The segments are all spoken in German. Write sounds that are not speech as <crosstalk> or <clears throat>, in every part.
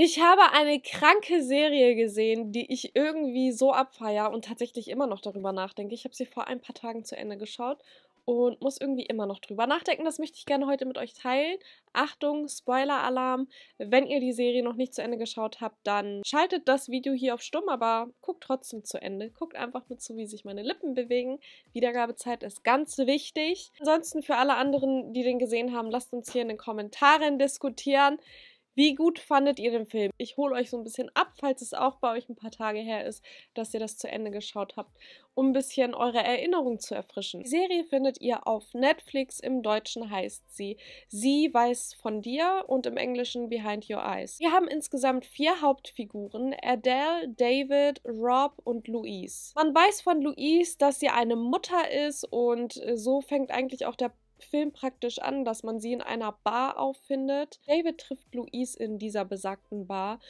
Ich habe eine kranke Serie gesehen, die ich irgendwie so abfeier und tatsächlich immer noch darüber nachdenke. Ich habe sie vor ein paar Tagen zu Ende geschaut und muss irgendwie immer noch drüber nachdenken. Das möchte ich gerne heute mit euch teilen. Achtung, Spoiler-Alarm. Wenn ihr die Serie noch nicht zu Ende geschaut habt, dann schaltet das Video hier auf stumm, aber guckt trotzdem zu Ende. Guckt einfach nur zu, wie sich meine Lippen bewegen. Wiedergabezeit ist ganz wichtig. Ansonsten für alle anderen, die den gesehen haben, lasst uns hier in den Kommentaren diskutieren. Wie gut fandet ihr den Film? Ich hole euch so ein bisschen ab, falls es auch bei euch ein paar Tage her ist, dass ihr das zu Ende geschaut habt, um ein bisschen eure Erinnerung zu erfrischen. Die Serie findet ihr auf Netflix. Im Deutschen heißt sie Sie weiß von dir und im Englischen Behind Your Eyes. Wir haben insgesamt vier Hauptfiguren: Adele, David, Rob und Louise. Man weiß von Louise, dass sie eine Mutter ist und äh, so fängt eigentlich auch der Film praktisch an, dass man sie in einer Bar auffindet. David trifft Louise in dieser besagten Bar.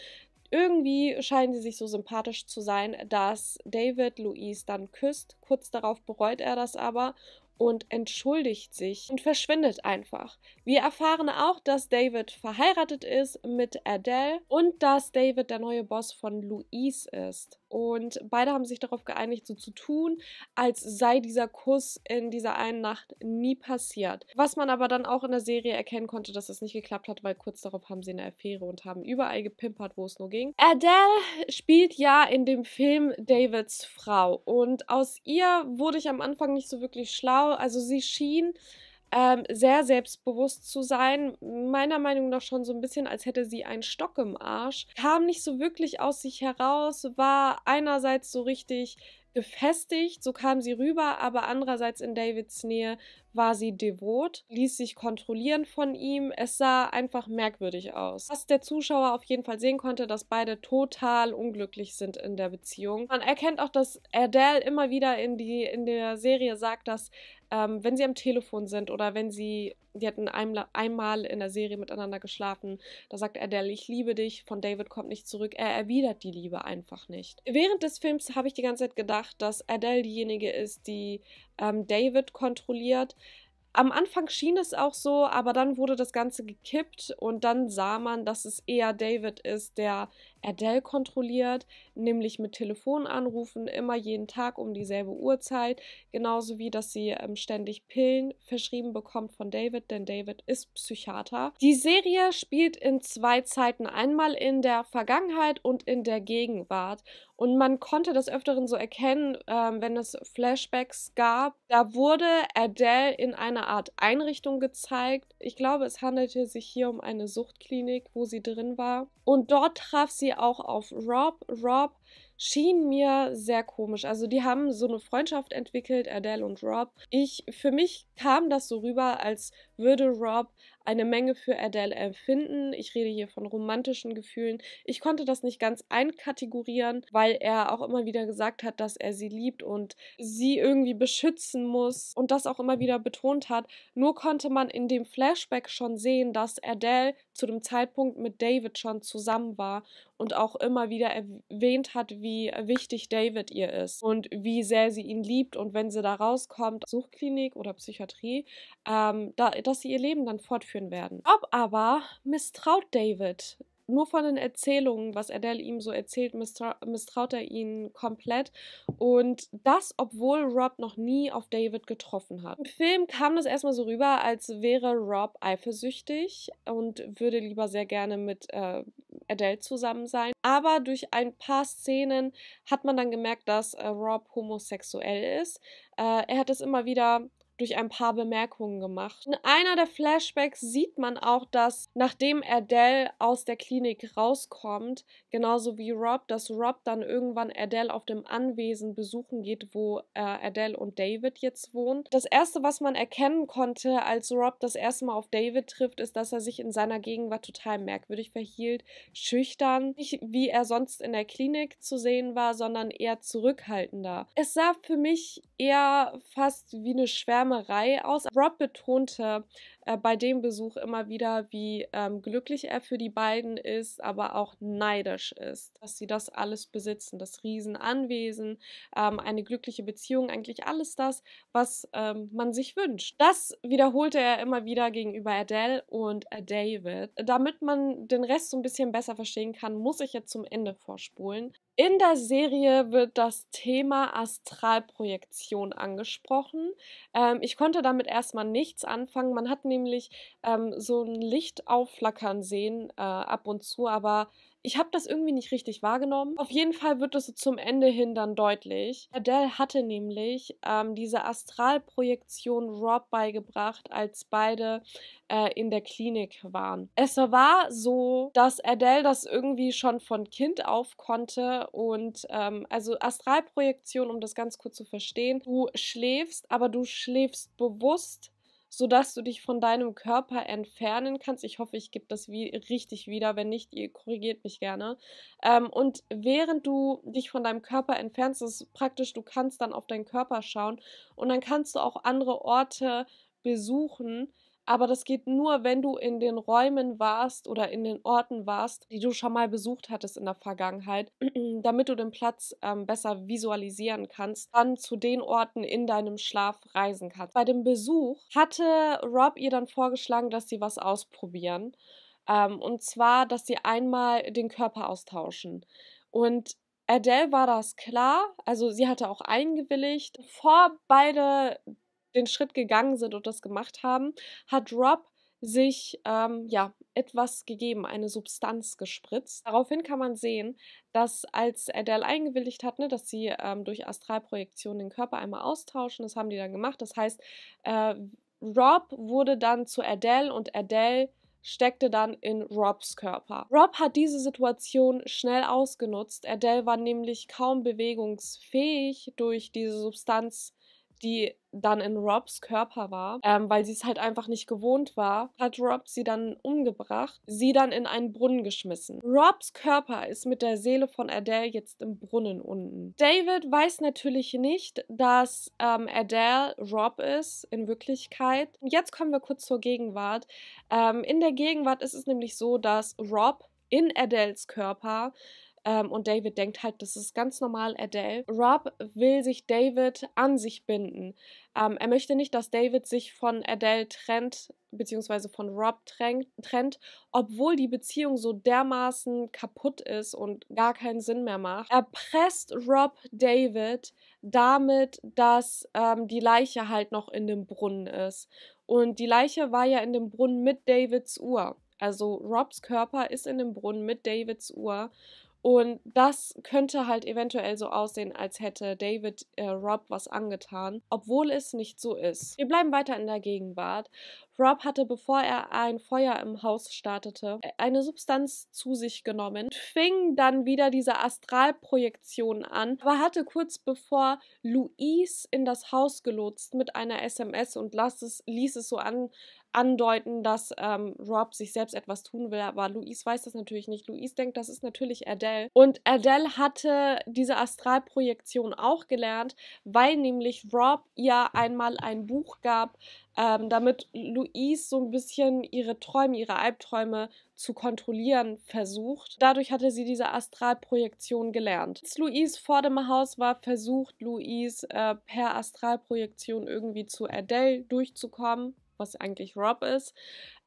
Irgendwie scheinen sie sich so sympathisch zu sein, dass David Louise dann küsst. Kurz darauf bereut er das aber und entschuldigt sich und verschwindet einfach. Wir erfahren auch, dass David verheiratet ist mit Adele und dass David der neue Boss von Louise ist. Und beide haben sich darauf geeinigt, so zu tun, als sei dieser Kuss in dieser einen Nacht nie passiert. Was man aber dann auch in der Serie erkennen konnte, dass es nicht geklappt hat, weil kurz darauf haben sie eine Affäre und haben überall gepimpert, wo es nur ging. Adele spielt ja in dem Film Davids Frau und aus ihr wurde ich am Anfang nicht so wirklich schlau Frau, also sie schien ähm, sehr selbstbewusst zu sein. Meiner Meinung nach schon so ein bisschen, als hätte sie einen Stock im Arsch. Kam nicht so wirklich aus sich heraus, war einerseits so richtig gefestigt, so kam sie rüber, aber andererseits in Davids Nähe war sie devot, ließ sich kontrollieren von ihm. Es sah einfach merkwürdig aus. Was der Zuschauer auf jeden Fall sehen konnte, dass beide total unglücklich sind in der Beziehung. Man erkennt auch, dass Adele immer wieder in, die, in der Serie sagt, dass ähm, wenn sie am Telefon sind oder wenn sie, die hatten einmal in der Serie miteinander geschlafen, da sagt Adele, ich liebe dich, von David kommt nicht zurück. Er erwidert die Liebe einfach nicht. Während des Films habe ich die ganze Zeit gedacht, dass Adele diejenige ist, die ähm, David kontrolliert. Am Anfang schien es auch so, aber dann wurde das Ganze gekippt und dann sah man, dass es eher David ist, der Adele kontrolliert, nämlich mit Telefonanrufen immer jeden Tag um dieselbe Uhrzeit, genauso wie dass sie ähm, ständig Pillen verschrieben bekommt von David, denn David ist Psychiater. Die Serie spielt in zwei Zeiten, einmal in der Vergangenheit und in der Gegenwart. Und man konnte das öfteren so erkennen, ähm, wenn es Flashbacks gab. Da wurde Adele in einer Art Einrichtung gezeigt. Ich glaube, es handelte sich hier um eine Suchtklinik, wo sie drin war. Und dort traf sie auch auf Rob. Rob schien mir sehr komisch. Also die haben so eine Freundschaft entwickelt, Adele und Rob. Ich, für mich kam das so rüber, als würde Rob eine Menge für Adele empfinden. Ich rede hier von romantischen Gefühlen. Ich konnte das nicht ganz einkategorieren, weil er auch immer wieder gesagt hat, dass er sie liebt und sie irgendwie beschützen muss und das auch immer wieder betont hat. Nur konnte man in dem Flashback schon sehen, dass Adele zu dem Zeitpunkt mit David schon zusammen war und auch immer wieder erwähnt hat, wie wie wichtig David ihr ist und wie sehr sie ihn liebt. Und wenn sie da rauskommt, Suchtklinik oder Psychiatrie, ähm, da, dass sie ihr Leben dann fortführen werden. Ob aber misstraut David nur von den Erzählungen, was Adele ihm so erzählt, misstra misstraut er ihn komplett. Und das, obwohl Rob noch nie auf David getroffen hat. Im Film kam das erstmal so rüber, als wäre Rob eifersüchtig und würde lieber sehr gerne mit äh, Adele zusammen sein. Aber durch ein paar Szenen hat man dann gemerkt, dass äh, Rob homosexuell ist. Äh, er hat es immer wieder durch ein paar Bemerkungen gemacht. In einer der Flashbacks sieht man auch, dass nachdem Adele aus der Klinik rauskommt, genauso wie Rob, dass Rob dann irgendwann Adele auf dem Anwesen besuchen geht, wo äh, Adele und David jetzt wohnen. Das erste, was man erkennen konnte, als Rob das erste Mal auf David trifft, ist, dass er sich in seiner Gegenwart total merkwürdig verhielt, schüchtern, nicht wie er sonst in der Klinik zu sehen war, sondern eher zurückhaltender. Es sah für mich eher fast wie eine Schwärmerei aus. Rob betonte äh, bei dem Besuch immer wieder, wie ähm, glücklich er für die beiden ist, aber auch neidisch ist, dass sie das alles besitzen, das Riesenanwesen, ähm, eine glückliche Beziehung, eigentlich alles das, was ähm, man sich wünscht. Das wiederholte er immer wieder gegenüber Adele und David. Damit man den Rest so ein bisschen besser verstehen kann, muss ich jetzt zum Ende vorspulen. In der Serie wird das Thema Astralprojektion angesprochen. Ähm, ich konnte damit erstmal nichts anfangen. Man hat nämlich nämlich ähm, so ein Licht aufflackern sehen äh, ab und zu, aber ich habe das irgendwie nicht richtig wahrgenommen. Auf jeden Fall wird es so zum Ende hin dann deutlich. Adele hatte nämlich ähm, diese Astralprojektion Rob beigebracht, als beide äh, in der Klinik waren. Es war so, dass Adele das irgendwie schon von Kind auf konnte und ähm, also Astralprojektion, um das ganz kurz zu verstehen, du schläfst, aber du schläfst bewusst sodass du dich von deinem Körper entfernen kannst. Ich hoffe, ich gebe das wie, richtig wieder. Wenn nicht, ihr korrigiert mich gerne. Ähm, und während du dich von deinem Körper entfernst, ist praktisch, du kannst dann auf deinen Körper schauen und dann kannst du auch andere Orte besuchen, aber das geht nur, wenn du in den Räumen warst oder in den Orten warst, die du schon mal besucht hattest in der Vergangenheit, <clears throat> damit du den Platz ähm, besser visualisieren kannst, dann zu den Orten in deinem Schlaf reisen kannst. Bei dem Besuch hatte Rob ihr dann vorgeschlagen, dass sie was ausprobieren. Ähm, und zwar, dass sie einmal den Körper austauschen. Und Adele war das klar, also sie hatte auch eingewilligt. Bevor beide den Schritt gegangen sind und das gemacht haben, hat Rob sich ähm, ja etwas gegeben, eine Substanz gespritzt. Daraufhin kann man sehen, dass als Adele eingewilligt hat, ne, dass sie ähm, durch Astralprojektion den Körper einmal austauschen, das haben die dann gemacht. Das heißt, äh, Rob wurde dann zu Adele und Adele steckte dann in Robs Körper. Rob hat diese Situation schnell ausgenutzt. Adele war nämlich kaum bewegungsfähig durch diese Substanz die dann in Robs Körper war, ähm, weil sie es halt einfach nicht gewohnt war, hat Rob sie dann umgebracht, sie dann in einen Brunnen geschmissen. Robs Körper ist mit der Seele von Adele jetzt im Brunnen unten. David weiß natürlich nicht, dass ähm, Adele Rob ist in Wirklichkeit. Jetzt kommen wir kurz zur Gegenwart. Ähm, in der Gegenwart ist es nämlich so, dass Rob in Adels Körper ähm, und David denkt halt, das ist ganz normal Adele. Rob will sich David an sich binden. Ähm, er möchte nicht, dass David sich von Adele trennt, beziehungsweise von Rob trennt, obwohl die Beziehung so dermaßen kaputt ist und gar keinen Sinn mehr macht. Er presst Rob David damit, dass ähm, die Leiche halt noch in dem Brunnen ist. Und die Leiche war ja in dem Brunnen mit Davids Uhr. Also Robs Körper ist in dem Brunnen mit Davids Uhr. Und das könnte halt eventuell so aussehen, als hätte David äh, Rob was angetan, obwohl es nicht so ist. Wir bleiben weiter in der Gegenwart. Rob hatte, bevor er ein Feuer im Haus startete, e, eine Substanz zu sich genommen, fing dann wieder diese Astralprojektion an, aber hatte kurz bevor Louise in das Haus gelotst mit einer SMS und ließ es so an, andeuten, dass ähm, Rob sich selbst etwas tun will, aber Louise weiß das natürlich nicht. Louise denkt, das ist natürlich Adele. Und Adele hatte diese Astralprojektion auch gelernt, weil nämlich Rob ihr einmal ein Buch gab, ähm, damit Louise so ein bisschen ihre Träume, ihre Albträume zu kontrollieren versucht. Dadurch hatte sie diese Astralprojektion gelernt. Als Louise vor dem Haus war, versucht Louise äh, per Astralprojektion irgendwie zu Adele durchzukommen was eigentlich Rob ist.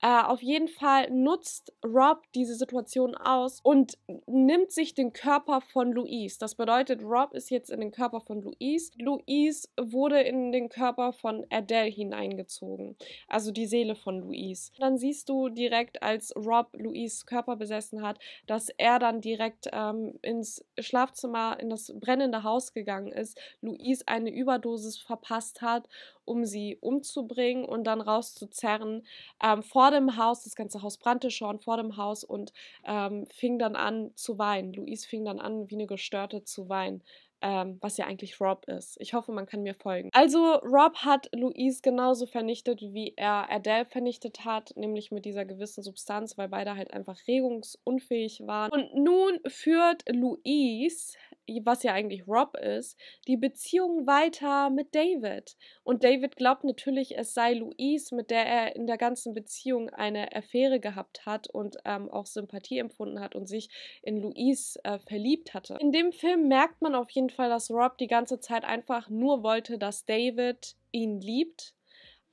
Äh, auf jeden Fall nutzt Rob diese Situation aus und nimmt sich den Körper von Louise. Das bedeutet, Rob ist jetzt in den Körper von Louise. Louise wurde in den Körper von Adele hineingezogen, also die Seele von Louise. Dann siehst du direkt, als Rob Louise Körper besessen hat, dass er dann direkt ähm, ins Schlafzimmer, in das brennende Haus gegangen ist, Louise eine Überdosis verpasst hat, um sie umzubringen und dann rauszuzerren. Ähm, vor vor dem Haus, das ganze Haus brannte schon vor dem Haus und ähm, fing dann an zu weinen. Luis fing dann an, wie eine Gestörte zu weinen. Ähm, was ja eigentlich Rob ist. Ich hoffe, man kann mir folgen. Also Rob hat Louise genauso vernichtet, wie er Adele vernichtet hat, nämlich mit dieser gewissen Substanz, weil beide halt einfach regungsunfähig waren. Und nun führt Louise was ja eigentlich Rob ist, die Beziehung weiter mit David. Und David glaubt natürlich, es sei Louise, mit der er in der ganzen Beziehung eine Affäre gehabt hat und ähm, auch Sympathie empfunden hat und sich in Louise äh, verliebt hatte. In dem Film merkt man auf jeden Fall, dass Rob die ganze Zeit einfach nur wollte, dass David ihn liebt,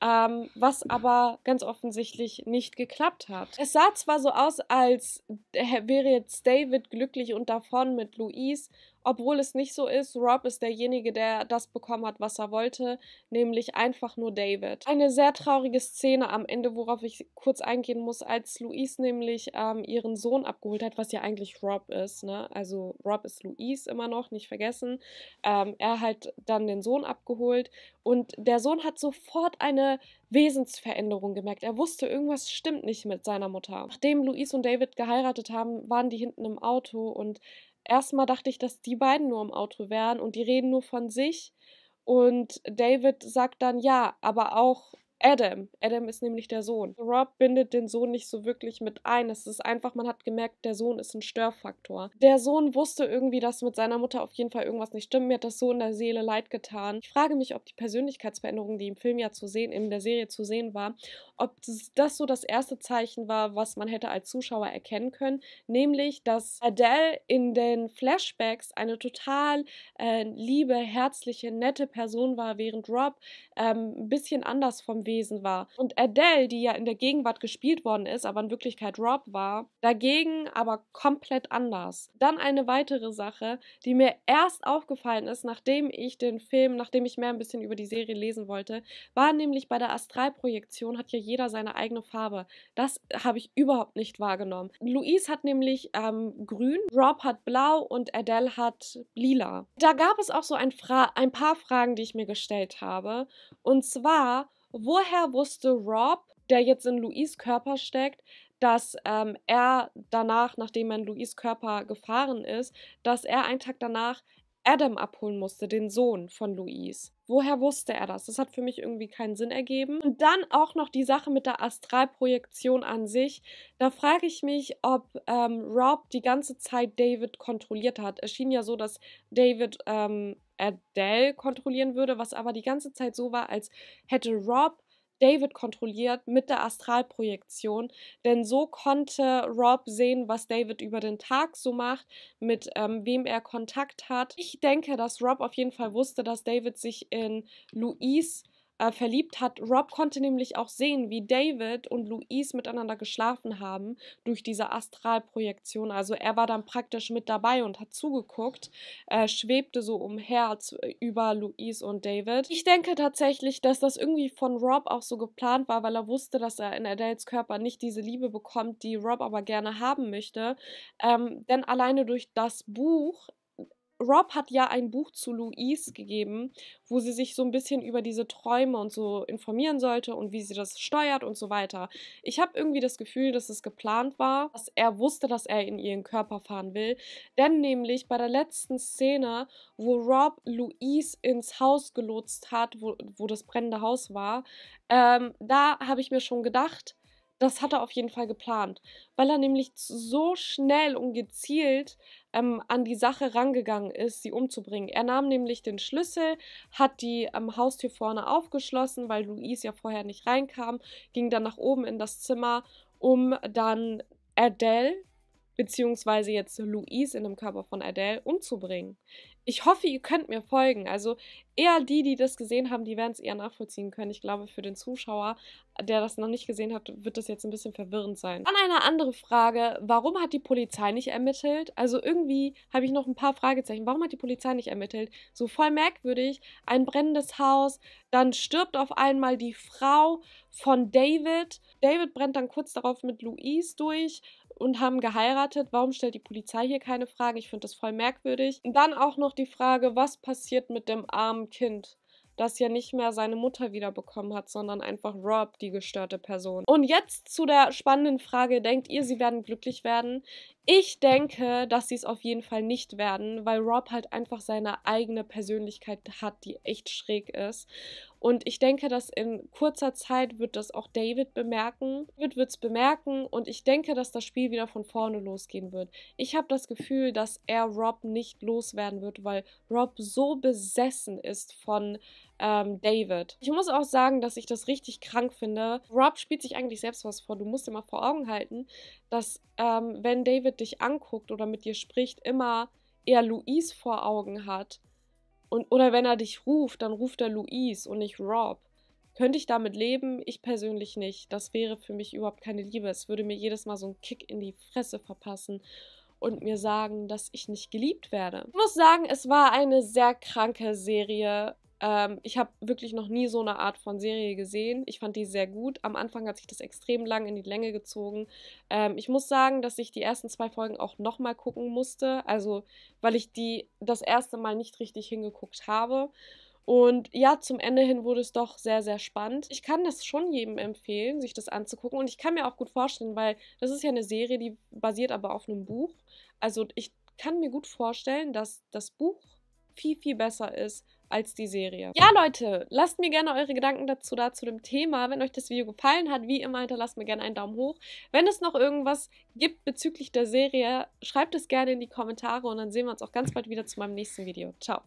ähm, was aber ganz offensichtlich nicht geklappt hat. Es sah zwar so aus, als äh, wäre jetzt David glücklich und davon mit Louise obwohl es nicht so ist, Rob ist derjenige, der das bekommen hat, was er wollte, nämlich einfach nur David. Eine sehr traurige Szene am Ende, worauf ich kurz eingehen muss, als Louise nämlich ähm, ihren Sohn abgeholt hat, was ja eigentlich Rob ist. Ne? Also Rob ist Louise immer noch, nicht vergessen. Ähm, er hat dann den Sohn abgeholt und der Sohn hat sofort eine Wesensveränderung gemerkt. Er wusste, irgendwas stimmt nicht mit seiner Mutter. Nachdem Louise und David geheiratet haben, waren die hinten im Auto und erstmal dachte ich, dass die beiden nur im Auto wären und die reden nur von sich. Und David sagt dann, ja, aber auch Adam. Adam ist nämlich der Sohn. Rob bindet den Sohn nicht so wirklich mit ein. Es ist einfach, man hat gemerkt, der Sohn ist ein Störfaktor. Der Sohn wusste irgendwie, dass mit seiner Mutter auf jeden Fall irgendwas nicht stimmt. Mir hat das so in der Seele leid getan. Ich frage mich, ob die Persönlichkeitsveränderung, die im Film ja zu sehen, in der Serie zu sehen war, ob das, so das erste Zeichen war, was man hätte als Zuschauer erkennen können. Nämlich, dass Adele in den Flashbacks eine total äh, liebe, herzliche, nette Person war, während Rob ähm, ein bisschen anders vom gewesen war. Und Adele, die ja in der Gegenwart gespielt worden ist, aber in Wirklichkeit Rob war, dagegen aber komplett anders. Dann eine weitere Sache, die mir erst aufgefallen ist, nachdem ich den Film, nachdem ich mehr ein bisschen über die Serie lesen wollte, war nämlich bei der Astralprojektion hat ja jeder seine eigene Farbe. Das habe ich überhaupt nicht wahrgenommen. Louise hat nämlich ähm, grün, Rob hat blau und Adele hat lila. Da gab es auch so ein, ein paar Fragen, die ich mir gestellt habe. Und zwar, woher wusste Rob, der jetzt in Louis Körper steckt, dass ähm, er danach, nachdem er in Louis Körper gefahren ist, dass er einen Tag danach Adam abholen musste, den Sohn von Louise. Woher wusste er das? Das hat für mich irgendwie keinen Sinn ergeben. Und dann auch noch die Sache mit der Astralprojektion an sich. Da frage ich mich, ob ähm, Rob die ganze Zeit David kontrolliert hat. Es schien ja so, dass David ähm, Adele kontrollieren würde, was aber die ganze Zeit so war, als hätte Rob David kontrolliert mit der Astralprojektion, denn so konnte Rob sehen, was David über den Tag so macht, mit ähm, wem er Kontakt hat. Ich denke, dass Rob auf jeden Fall wusste, dass David sich in Louise äh, verliebt hat. Rob konnte nämlich auch sehen, wie David und Louise miteinander geschlafen haben durch diese Astralprojektion. Also er war dann praktisch mit dabei und hat zugeguckt, äh, schwebte so umher als, äh, über Louise und David. Ich denke tatsächlich, dass das irgendwie von Rob auch so geplant war, weil er wusste, dass er in Adels Körper nicht diese Liebe bekommt, die Rob aber gerne haben möchte. Ähm, denn alleine durch das Buch Rob hat ja ein Buch zu Louise gegeben, wo sie sich so ein bisschen über diese Träume und so informieren sollte und wie sie das steuert und so weiter. Ich habe irgendwie das Gefühl, dass es geplant war, dass er wusste, dass er in ihren Körper fahren will. Denn nämlich bei der letzten Szene, wo Rob Louise ins Haus gelotst hat, wo, wo das brennende Haus war, ähm, da habe ich mir schon gedacht, das hat er auf jeden Fall geplant, weil er nämlich so schnell und gezielt ähm, an die Sache rangegangen ist, sie umzubringen. Er nahm nämlich den Schlüssel, hat die ähm, Haustür vorne aufgeschlossen, weil Luis ja vorher nicht reinkam, ging dann nach oben in das Zimmer, um dann Adele, beziehungsweise jetzt Luis in dem Körper von Adele, umzubringen ich hoffe, ihr könnt mir folgen. Also eher die, die das gesehen haben, die werden es eher nachvollziehen können. Ich glaube, für den Zuschauer, der das noch nicht gesehen hat, wird das jetzt ein bisschen verwirrend sein. Dann eine andere Frage. Warum hat die Polizei nicht ermittelt? Also irgendwie habe ich noch ein paar Fragezeichen. Warum hat die Polizei nicht ermittelt? So voll merkwürdig. Ein brennendes Haus. Dann stirbt auf einmal die Frau von David. David brennt dann kurz darauf mit Louise durch und haben geheiratet. Warum stellt die Polizei hier keine Fragen? Ich finde das voll merkwürdig. Und dann auch noch die Frage, was passiert mit dem armen Kind? das ja nicht mehr seine Mutter wiederbekommen hat, sondern einfach Rob, die gestörte Person. Und jetzt zu der spannenden Frage, denkt ihr, sie werden glücklich werden? Ich denke, dass sie es auf jeden Fall nicht werden, weil Rob halt einfach seine eigene Persönlichkeit hat, die echt schräg ist. Und ich denke, dass in kurzer Zeit wird das auch David bemerken. David wird es bemerken und ich denke, dass das Spiel wieder von vorne losgehen wird. Ich habe das Gefühl, dass er Rob nicht loswerden wird, weil Rob so besessen ist von ähm, David. Ich muss auch sagen, dass ich das richtig krank finde. Rob spielt sich eigentlich selbst was vor. Du musst dir mal vor Augen halten, dass ähm, wenn David dich anguckt oder mit dir spricht, immer er Louise vor Augen hat und, oder wenn er dich ruft, dann ruft er Louise und nicht Rob. Könnte ich damit leben? Ich persönlich nicht. Das wäre für mich überhaupt keine Liebe. Es würde mir jedes Mal so einen Kick in die Fresse verpassen und mir sagen, dass ich nicht geliebt werde. Ich muss sagen, es war eine sehr kranke Serie. Ähm, ich habe wirklich noch nie so eine Art von Serie gesehen. Ich fand die sehr gut. Am Anfang hat sich das extrem lang in die Länge gezogen. Ähm, ich muss sagen, dass ich die ersten zwei Folgen auch nochmal gucken musste. Also, weil ich die das erste Mal nicht richtig hingeguckt habe. Und ja, zum Ende hin wurde es doch sehr, sehr spannend. Ich kann das schon jedem empfehlen, sich das anzugucken. Und ich kann mir auch gut vorstellen, weil das ist ja eine Serie, die basiert aber auf einem Buch. Also ich kann mir gut vorstellen, dass das Buch viel, viel besser ist als die Serie. Ja, Leute, lasst mir gerne eure Gedanken dazu da zu dem Thema. Wenn euch das Video gefallen hat, wie immer, hinterlasst mir gerne einen Daumen hoch. Wenn es noch irgendwas gibt bezüglich der Serie, schreibt es gerne in die Kommentare und dann sehen wir uns auch ganz bald wieder zu meinem nächsten Video. Ciao.